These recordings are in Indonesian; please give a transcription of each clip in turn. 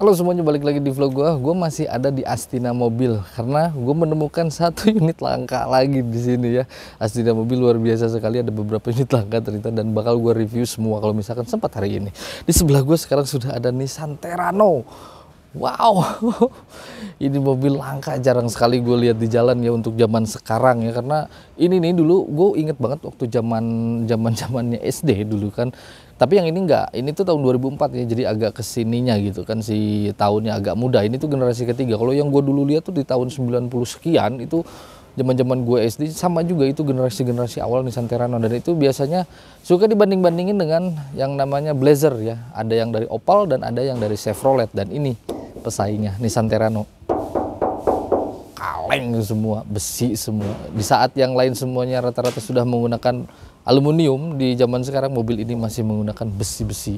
Halo semuanya balik lagi di vlog gua. Gua masih ada di Astina Mobil karena gua menemukan satu unit langka lagi di sini ya. Astina Mobil luar biasa sekali ada beberapa unit langka ternyata dan bakal gua review semua kalau misalkan sempat hari ini. Di sebelah gua sekarang sudah ada Nissan Terano. Wow, ini mobil langka jarang sekali gue lihat di jalan ya untuk zaman sekarang ya karena ini nih dulu gue inget banget waktu zaman zaman zamannya SD dulu kan tapi yang ini enggak, ini tuh tahun 2004 ya, jadi agak kesininya gitu kan si tahunnya agak muda. Ini tuh generasi ketiga. Kalau yang gue dulu lihat tuh di tahun 90 sekian itu zaman-zaman gue SD sama juga itu generasi-generasi awal Nissan Terrano dan itu biasanya suka dibanding-bandingin dengan yang namanya Blazer ya. Ada yang dari Opal dan ada yang dari Chevrolet dan ini pesaingnya Nissan Terrano. Kaleng semua, besi semua. Di saat yang lain semuanya rata-rata sudah menggunakan aluminium di zaman sekarang mobil ini masih menggunakan besi-besi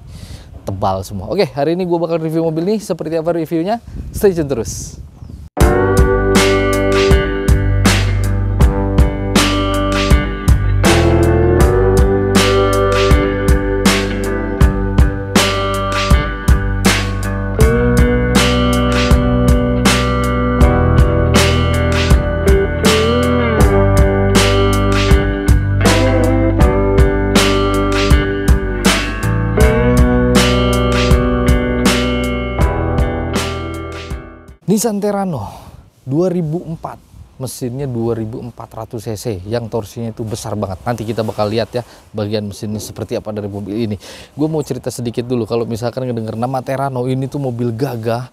tebal semua. Oke, hari ini gue bakal review mobil ini seperti apa reviewnya. Stay tune terus. Nissan Terrano 2004 mesinnya 2400 cc yang torsinya itu besar banget nanti kita bakal lihat ya bagian mesinnya seperti apa dari mobil ini gue mau cerita sedikit dulu kalau misalkan ngedenger nama Terano ini tuh mobil gagah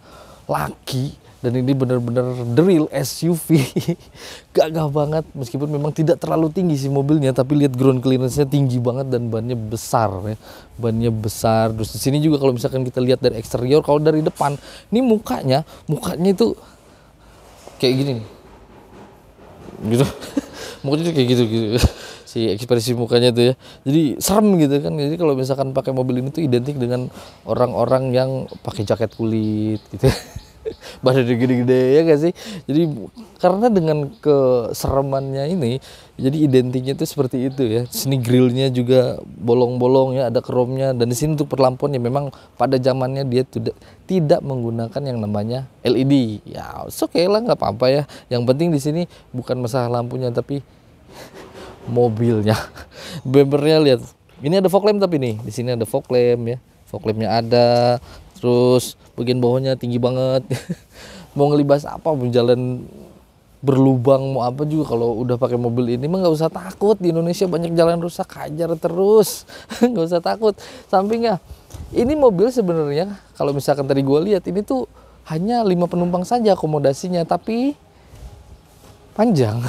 laki dan ini benar-benar drill SUV gagah banget meskipun memang tidak terlalu tinggi sih mobilnya tapi lihat ground clearance-nya tinggi banget dan bannya besar ya bannya besar terus di sini juga kalau misalkan kita lihat dari eksterior kalau dari depan ini mukanya mukanya itu kayak gini nih gitu mukanya itu kayak gitu gitu si ekspresi mukanya tuh ya jadi serem gitu kan jadi kalau misalkan pakai mobil ini tuh identik dengan orang-orang yang pakai jaket kulit gitu badannya gede-gede ya gak sih jadi karena dengan keseremannya ini jadi identiknya itu seperti itu ya sini grillnya juga bolong-bolong ya ada kromnya dan di sini untuk perlampuan ya memang pada zamannya dia tidak tidak menggunakan yang namanya LED ya oke okay lah nggak apa-apa ya yang penting di sini bukan masalah lampunya tapi mobilnya bempernya lihat ini ada fog lamp tapi nih di sini ada fog lamp ya fog lampnya ada terus bagian bawahnya tinggi banget mau ngelibas apa mau jalan berlubang mau apa juga kalau udah pakai mobil ini mah nggak usah takut di Indonesia banyak jalan rusak hajar terus nggak usah takut sampingnya ini mobil sebenarnya kalau misalkan tadi gue lihat ini tuh hanya lima penumpang saja akomodasinya tapi panjang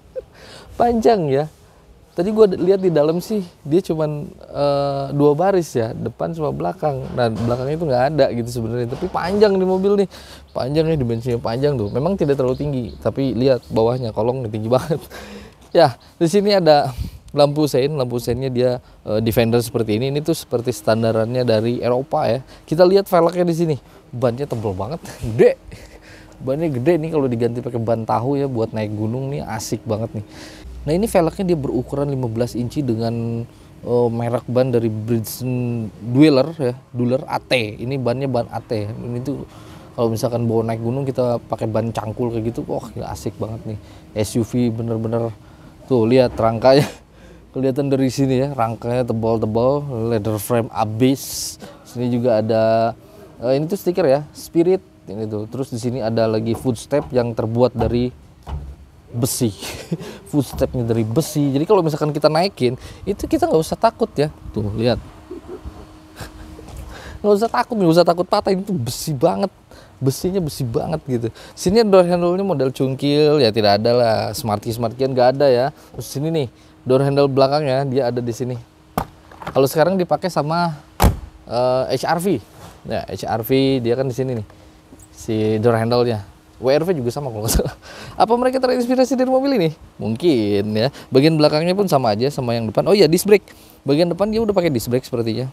panjang ya tadi gue lihat di dalam sih dia cuman uh, dua baris ya depan sama belakang nah belakangnya itu nggak ada gitu sebenarnya tapi panjang di mobil nih panjangnya di dimensinya panjang tuh memang tidak terlalu tinggi tapi lihat bawahnya kolong tinggi banget ya di sini ada lampu sein lampu seinnya dia uh, defender seperti ini ini tuh seperti standarannya dari Eropa ya kita lihat velgnya di sini bannya tebel banget gede bannya gede nih kalau diganti pakai ban tahu ya buat naik gunung nih asik banget nih Nah ini velgnya dia berukuran 15 inci dengan uh, merek ban dari Bridgestone Dweller ya, Dweller AT. Ini bannya ban AT. Ini tuh kalau misalkan bawa naik gunung kita pakai ban cangkul kayak gitu, wah gila asik banget nih. SUV bener-bener tuh lihat rangkanya kelihatan dari sini ya, rangkanya tebal-tebal, leather frame abis. Sini juga ada uh, ini tuh stiker ya, Spirit ini tuh. Terus di sini ada lagi footstep yang terbuat dari besi footstepnya dari besi jadi kalau misalkan kita naikin itu kita nggak usah takut ya tuh lihat nggak usah takut nggak usah takut patah itu besi banget besinya besi banget gitu sini door handle-nya model cungkil ya tidak ada lah smarty key nggak ada ya terus sini nih door handle belakangnya dia ada di sini kalau sekarang dipakai sama uh, eh, HRV ya HRV dia kan di sini nih si door handle-nya WRV juga sama kalau nggak salah. Apa mereka terinspirasi dari mobil ini? Mungkin ya. Bagian belakangnya pun sama aja sama yang depan. Oh iya, disc brake. Bagian depan dia udah pakai disc brake sepertinya.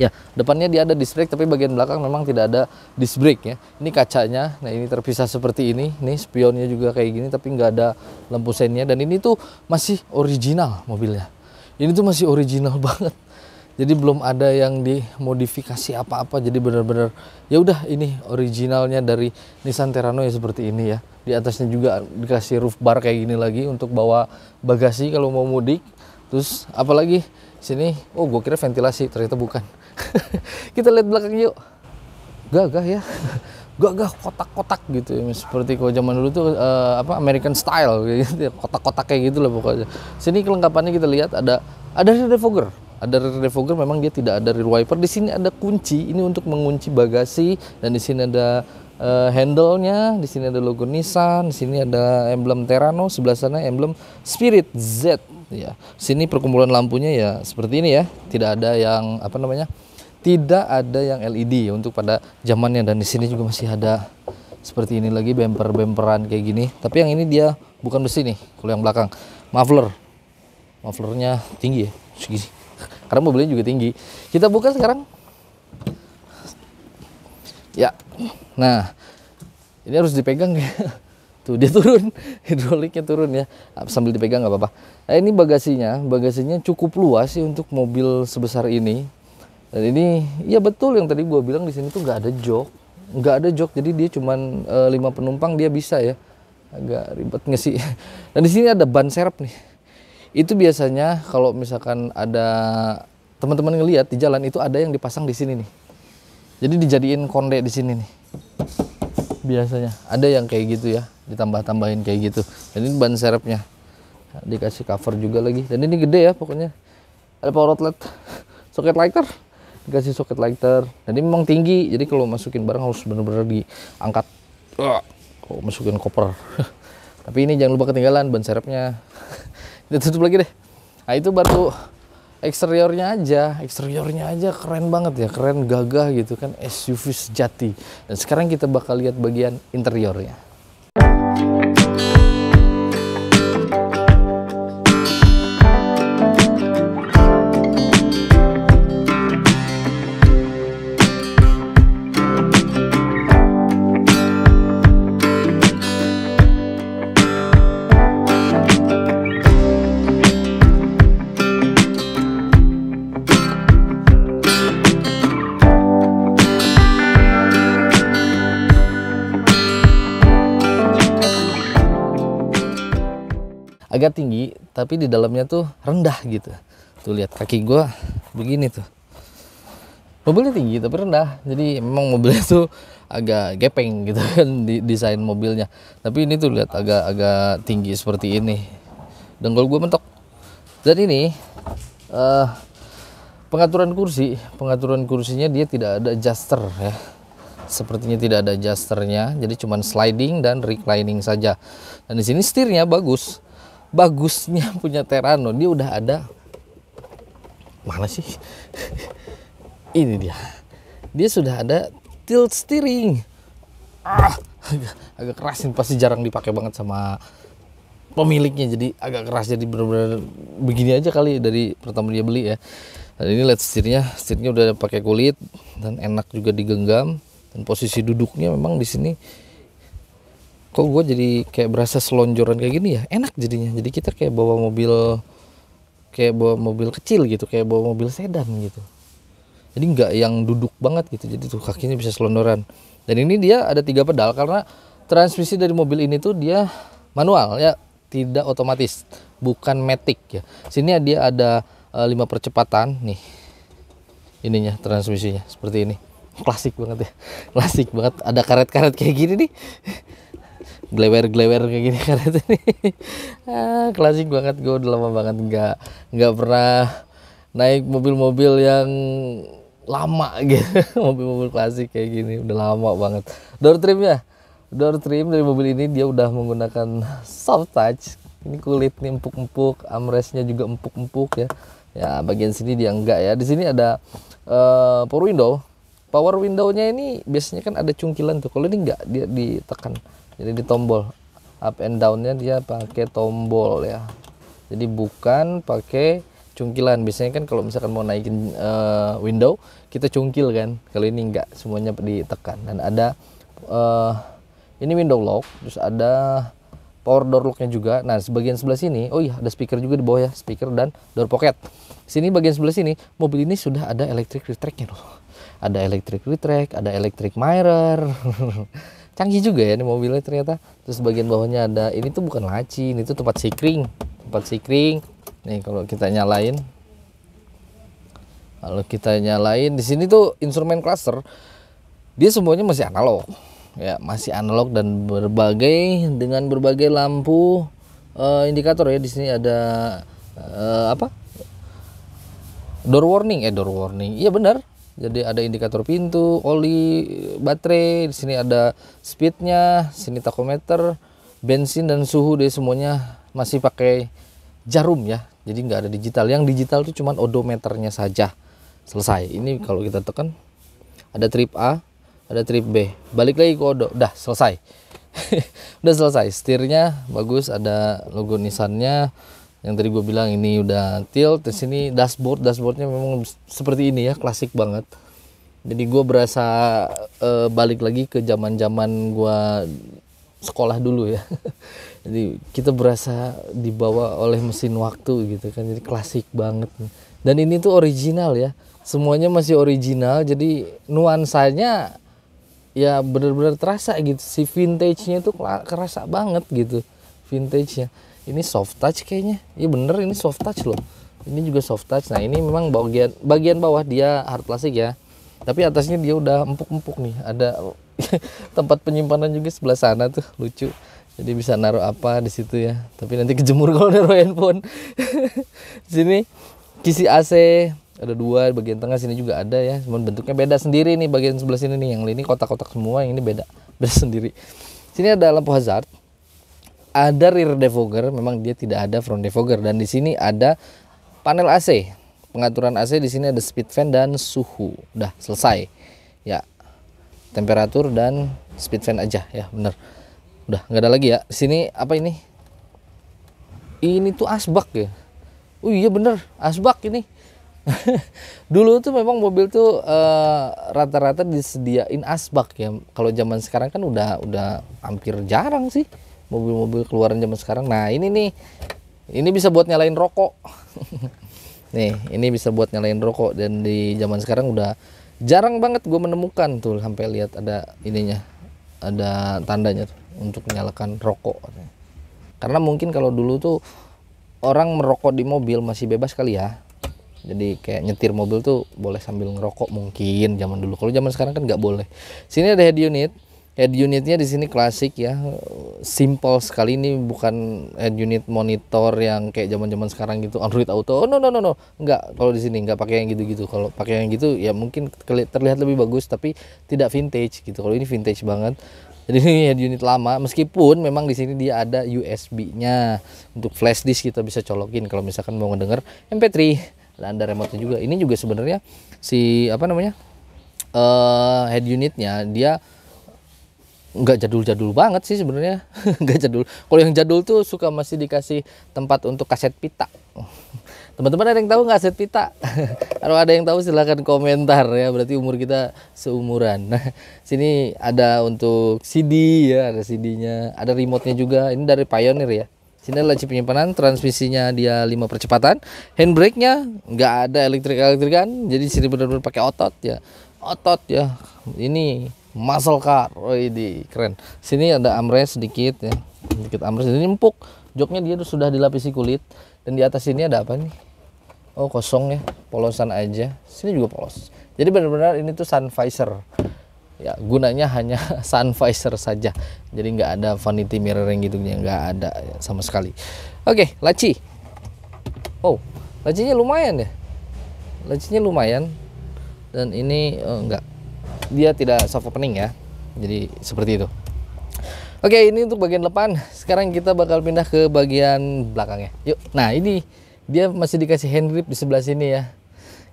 Ya, depannya dia ada disc brake tapi bagian belakang memang tidak ada disc brake ya. Ini kacanya, nah ini terpisah seperti ini. Nih spionnya juga kayak gini tapi nggak ada lampu seinnya dan ini tuh masih original mobilnya. Ini tuh masih original banget jadi belum ada yang dimodifikasi apa-apa jadi benar-benar ya udah ini originalnya dari Nissan Terrano ya seperti ini ya di atasnya juga dikasih roof bar kayak gini lagi untuk bawa bagasi kalau mau mudik terus apalagi sini oh gue kira ventilasi ternyata bukan kita lihat belakang yuk gagah ya gagah kotak-kotak gitu ya seperti kalau zaman dulu tuh uh, apa American style gitu kotak-kotak kayak gitu loh pokoknya sini kelengkapannya kita lihat ada ada defogger ada rear defogger memang dia tidak ada rear wiper. Di sini ada kunci, ini untuk mengunci bagasi dan di sini ada uh, handle-nya, di sini ada logo Nissan, di sini ada emblem Terano sebelah sana emblem Spirit Z ya. Sini perkumpulan lampunya ya seperti ini ya, tidak ada yang apa namanya? Tidak ada yang LED untuk pada zamannya dan di sini juga masih ada seperti ini lagi bemper-bemperan kayak gini. Tapi yang ini dia bukan besi nih, kalau yang belakang muffler. Mufflernya tinggi ya, segini karena mobilnya juga tinggi kita buka sekarang ya nah ini harus dipegang ya tuh dia turun hidroliknya turun ya ah, sambil dipegang nggak apa-apa nah, ini bagasinya bagasinya cukup luas sih untuk mobil sebesar ini dan ini ya betul yang tadi gua bilang di sini tuh nggak ada jok nggak ada jok jadi dia cuman e, eh, 5 penumpang dia bisa ya agak ribet nggak sih dan di sini ada ban serep nih itu biasanya kalau misalkan ada teman-teman ngelihat di jalan itu ada yang dipasang di sini nih. Jadi dijadiin konde di sini nih. Biasanya ada yang kayak gitu ya, ditambah-tambahin kayak gitu. Dan ini ban serepnya. Dikasih cover juga lagi. Dan ini gede ya pokoknya. Ada power outlet, socket lighter, dikasih socket lighter. Dan ini memang tinggi, jadi kalau masukin barang harus benar-benar diangkat. Kok masukin koper. Tapi ini jangan lupa ketinggalan ban serepnya. ditutup lagi deh nah itu baru eksteriornya aja eksteriornya aja keren banget ya keren gagah gitu kan SUV sejati dan sekarang kita bakal lihat bagian interiornya agak tinggi tapi di dalamnya tuh rendah gitu tuh lihat kaki gue begini tuh mobilnya tinggi tapi rendah jadi memang mobilnya tuh agak gepeng gitu kan di desain mobilnya tapi ini tuh lihat agak agak tinggi seperti ini dengkul gue mentok dan ini uh, pengaturan kursi pengaturan kursinya dia tidak ada adjuster ya sepertinya tidak ada adjusternya jadi cuman sliding dan reclining saja dan di sini setirnya bagus bagusnya punya Terano dia udah ada mana sih ini dia dia sudah ada tilt steering ah, agak, agak keras pasti jarang dipakai banget sama pemiliknya jadi agak keras jadi benar-benar begini aja kali dari pertama dia beli ya dan ini led steeringnya, steeringnya udah pakai kulit dan enak juga digenggam dan posisi duduknya memang di sini kok gue jadi kayak berasa selonjoran kayak gini ya enak jadinya jadi kita kayak bawa mobil kayak bawa mobil kecil gitu kayak bawa mobil sedan gitu jadi nggak yang duduk banget gitu jadi tuh kakinya bisa selonjoran dan ini dia ada tiga pedal karena transmisi dari mobil ini tuh dia manual ya tidak otomatis bukan matic ya sini dia ada eh, lima percepatan nih ininya transmisinya seperti ini klasik banget ya klasik banget ada karet-karet kayak gini nih glewer-glewer kayak gini karena itu nih ah, klasik banget gue udah lama banget nggak nggak pernah naik mobil-mobil yang lama gitu mobil-mobil klasik kayak gini udah lama banget door trim ya door trim dari mobil ini dia udah menggunakan soft touch ini kulit nih empuk-empuk armrestnya juga empuk-empuk ya ya bagian sini dia enggak ya di sini ada uh, power window power window-nya ini biasanya kan ada cungkilan tuh kalau ini enggak dia ditekan jadi di tombol up and downnya dia pakai tombol ya jadi bukan pakai cungkilan biasanya kan kalau misalkan mau naikin uh, window kita cungkil kan kali ini enggak semuanya ditekan dan ada uh, ini window lock terus ada power door locknya juga nah sebagian sebelah sini oh iya ada speaker juga di bawah ya speaker dan door pocket sini bagian sebelah sini mobil ini sudah ada electric retractnya loh ada electric retract ada electric mirror canggih juga ya ini mobilnya ternyata terus bagian bawahnya ada ini tuh bukan laci ini tuh tempat sikring tempat sikring nih kalau kita nyalain kalau kita nyalain di sini tuh instrumen cluster dia semuanya masih analog ya masih analog dan berbagai dengan berbagai lampu uh, indikator ya di sini ada uh, apa door warning eh door warning iya benar jadi ada indikator pintu, oli, baterai, di sini ada speednya, sini takometer, bensin dan suhu deh semuanya masih pakai jarum ya. Jadi nggak ada digital. Yang digital itu cuman odometernya saja. Selesai. Ini kalau kita tekan ada trip A, ada trip B. Balik lagi ke odo. Udah selesai. Udah selesai. Setirnya bagus, ada logo Nissannya yang tadi gue bilang ini udah tilt di sini dashboard dashboardnya memang seperti ini ya klasik banget jadi gue berasa e, balik lagi ke zaman zaman gue sekolah dulu ya jadi kita berasa dibawa oleh mesin waktu gitu kan jadi klasik banget dan ini tuh original ya semuanya masih original jadi nuansanya ya bener-bener terasa gitu si vintage-nya tuh kerasa banget gitu vintage-nya ini soft touch kayaknya iya bener ini soft touch loh ini juga soft touch nah ini memang bagian bagian bawah dia hard plastik ya tapi atasnya dia udah empuk-empuk nih ada tempat penyimpanan juga sebelah sana tuh lucu jadi bisa naruh apa di situ ya tapi nanti kejemur kalau naruh handphone Di sini kisi AC ada dua bagian tengah sini juga ada ya cuman bentuknya beda sendiri nih bagian sebelah sini nih yang ini kotak-kotak semua yang ini beda beda sendiri sini ada lampu hazard ada rear defogger, memang dia tidak ada front defogger dan di sini ada panel AC. Pengaturan AC di sini ada speed fan dan suhu. Udah selesai. Ya. Temperatur dan speed fan aja ya, bener Udah, nggak ada lagi ya. Di sini apa ini? Ini tuh asbak ya. Oh iya bener, asbak ini. dulu tuh memang mobil tuh eh, rata-rata uh, disediain asbak ya kalau zaman sekarang kan udah udah hampir jarang sih mobil-mobil keluaran zaman sekarang nah ini nih ini bisa buat nyalain rokok nih ini bisa buat nyalain rokok dan di zaman sekarang udah jarang banget gue menemukan tuh sampai lihat ada ininya ada tandanya tuh, untuk nyalakan rokok karena mungkin kalau dulu tuh orang merokok di mobil masih bebas kali ya jadi kayak nyetir mobil tuh boleh sambil ngerokok mungkin zaman dulu kalau zaman sekarang kan nggak boleh sini ada head unit head unitnya di sini klasik ya simple sekali ini bukan head unit monitor yang kayak zaman zaman sekarang gitu Android Auto oh, no no no no nggak kalau di sini nggak pakai yang gitu gitu kalau pakai yang gitu ya mungkin terlihat lebih bagus tapi tidak vintage gitu kalau ini vintage banget jadi ini head unit lama meskipun memang di sini dia ada USB-nya untuk flash disk kita bisa colokin kalau misalkan mau ngedenger MP3 dan ada remote juga ini juga sebenarnya si apa namanya uh, head unitnya dia nggak jadul-jadul banget sih sebenarnya nggak jadul kalau yang jadul tuh suka masih dikasih tempat untuk kaset pita teman-teman ada yang tahu nggak kaset pita kalau ada yang tahu silahkan komentar ya berarti umur kita seumuran nah sini ada untuk CD ya ada CD-nya ada remote-nya juga ini dari Pioneer ya sini adalah chip penyimpanan transmisinya dia lima percepatan handbrake-nya nggak ada elektrik elektrikan jadi sini benar-benar pakai otot ya otot ya ini muscle car oh ini keren sini ada amres sedikit ya sedikit amres. ini empuk joknya dia sudah dilapisi kulit dan di atas ini ada apa nih oh kosong ya polosan aja sini juga polos jadi benar-benar ini tuh sun visor ya gunanya hanya sun visor saja jadi nggak ada vanity mirror yang gitu nggak ada ya, sama sekali oke laci oh lacinya lumayan ya lacinya lumayan dan ini oh, enggak dia tidak soft opening ya jadi seperti itu oke ini untuk bagian depan sekarang kita bakal pindah ke bagian belakangnya yuk nah ini dia masih dikasih hand grip di sebelah sini ya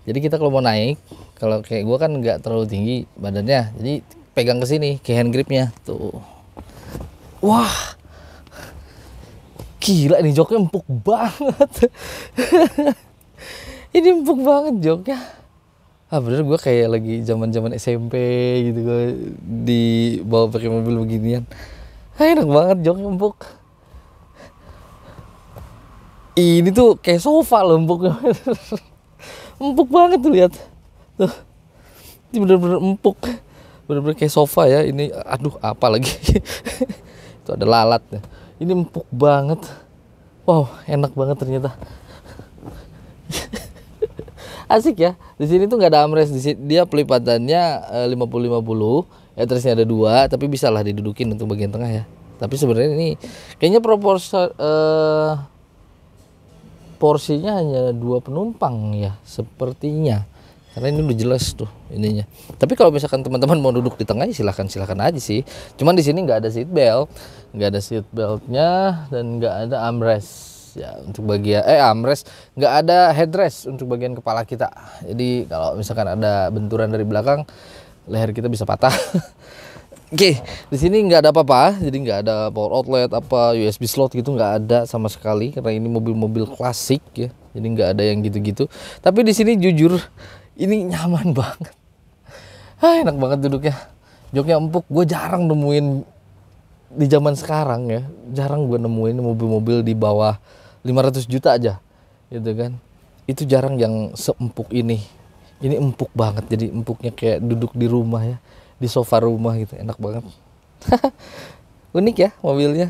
jadi kita kalau mau naik kalau kayak gua kan nggak terlalu tinggi badannya jadi pegang ke sini ke hand gripnya tuh wah gila ini joknya empuk banget ini empuk banget joknya ah bener gue kayak lagi zaman zaman SMP gitu gue bawa pakai mobil beginian ah, enak banget jok empuk ini tuh kayak sofa loh empuknya empuk banget tuh lihat tuh ini bener-bener empuk bener-bener kayak sofa ya ini aduh apa lagi itu ada lalatnya ini empuk banget wow enak banget ternyata asik ya di sini tuh nggak ada amres di sini dia pelipatannya 50 50 ya terusnya ada dua tapi bisa lah didudukin untuk bagian tengah ya tapi sebenarnya ini kayaknya proporsi eh, porsinya hanya dua penumpang ya sepertinya karena ini udah jelas tuh ininya tapi kalau misalkan teman-teman mau duduk di tengah ya silahkan silahkan aja sih cuman di sini nggak ada seat belt nggak ada seat beltnya dan nggak ada armrest ya untuk bagian eh armrest nggak ada headrest untuk bagian kepala kita jadi kalau misalkan ada benturan dari belakang leher kita bisa patah oke di sini nggak ada apa-apa jadi nggak ada power outlet apa USB slot gitu nggak ada sama sekali karena ini mobil-mobil klasik ya jadi nggak ada yang gitu-gitu tapi di sini jujur ini nyaman banget enak banget duduknya joknya empuk gue jarang nemuin di zaman sekarang ya jarang gue nemuin mobil-mobil di bawah 500 juta aja gitu kan itu jarang yang seempuk ini ini empuk banget jadi empuknya kayak duduk di rumah ya di sofa rumah gitu enak banget unik ya mobilnya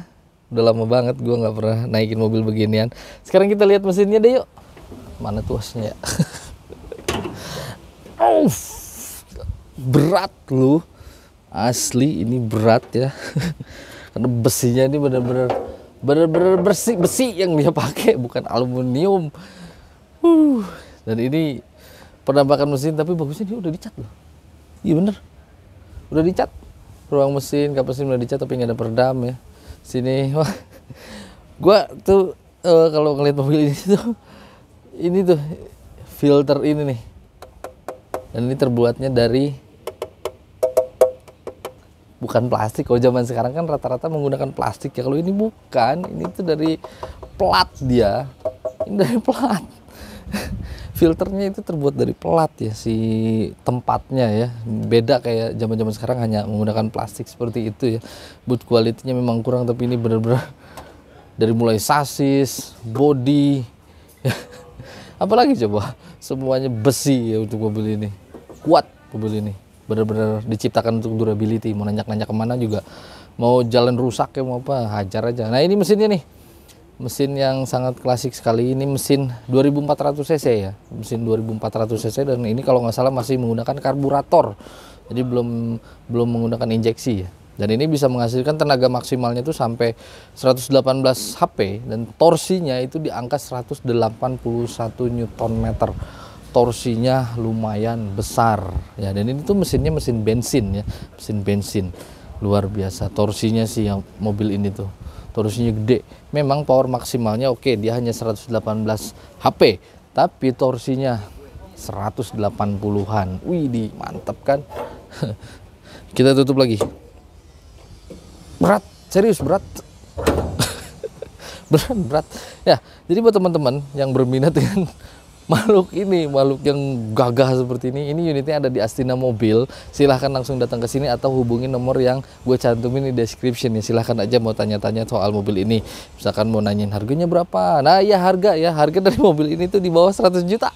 udah lama banget gue nggak pernah naikin mobil beginian sekarang kita lihat mesinnya deh yuk mana tuasnya oh, berat lu asli ini berat ya karena besinya ini bener-bener bener-bener bersih besi yang dia pakai bukan aluminium uh, dan ini penampakan mesin tapi bagusnya dia udah dicat loh iya bener udah dicat ruang mesin kap mesin udah dicat tapi nggak ada peredam ya sini wah gue tuh uh, kalau ngeliat mobil ini tuh ini tuh filter ini nih dan ini terbuatnya dari bukan plastik kalau zaman sekarang kan rata-rata menggunakan plastik ya kalau ini bukan ini tuh dari plat dia ini dari pelat filternya itu terbuat dari plat ya si tempatnya ya beda kayak zaman-zaman sekarang hanya menggunakan plastik seperti itu ya boot nya memang kurang tapi ini benar-benar dari mulai sasis body apalagi coba semuanya besi ya untuk mobil ini kuat mobil ini benar-benar diciptakan untuk durability mau nanjak-nanjak kemana juga mau jalan rusak ya mau apa hajar aja nah ini mesinnya nih mesin yang sangat klasik sekali ini mesin 2400 cc ya mesin 2400 cc dan ini kalau nggak salah masih menggunakan karburator jadi belum belum menggunakan injeksi ya dan ini bisa menghasilkan tenaga maksimalnya itu sampai 118 HP dan torsinya itu di angka 181 Newton meter torsinya lumayan besar ya dan ini tuh mesinnya mesin bensin ya mesin bensin luar biasa torsinya sih yang mobil ini tuh torsinya gede memang power maksimalnya oke okay, dia hanya 118 HP tapi torsinya 180-an wih di mantap kan kita tutup lagi berat serius berat berat berat ya jadi buat teman-teman yang berminat dengan makhluk ini, makhluk yang gagah seperti ini. Ini unitnya ada di Astina Mobil. Silahkan langsung datang ke sini atau hubungi nomor yang gue cantumin di description ya. Silahkan aja mau tanya-tanya soal mobil ini. Misalkan mau nanyain harganya berapa. Nah ya harga ya, harga dari mobil ini tuh di bawah 100 juta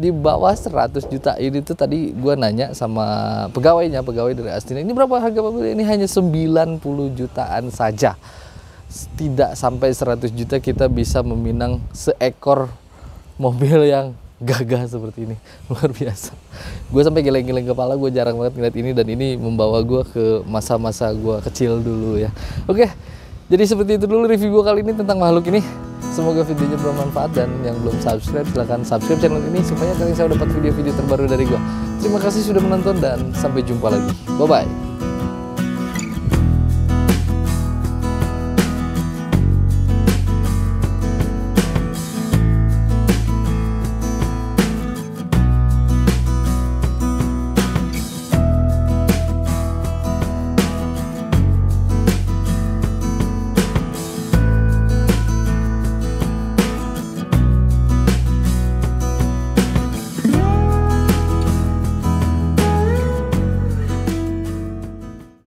di bawah 100 juta ini tuh tadi gue nanya sama pegawainya pegawai dari Astina ini berapa harga mobil ini hanya 90 jutaan saja tidak sampai 100 juta kita bisa meminang seekor mobil yang gagah seperti ini luar biasa gue sampai geleng-geleng kepala gue jarang banget ngeliat ini dan ini membawa gue ke masa-masa gue kecil dulu ya oke jadi seperti itu dulu review gue kali ini tentang makhluk ini semoga videonya bermanfaat dan yang belum subscribe silahkan subscribe channel ini supaya kalian bisa dapat video-video terbaru dari gue terima kasih sudah menonton dan sampai jumpa lagi bye bye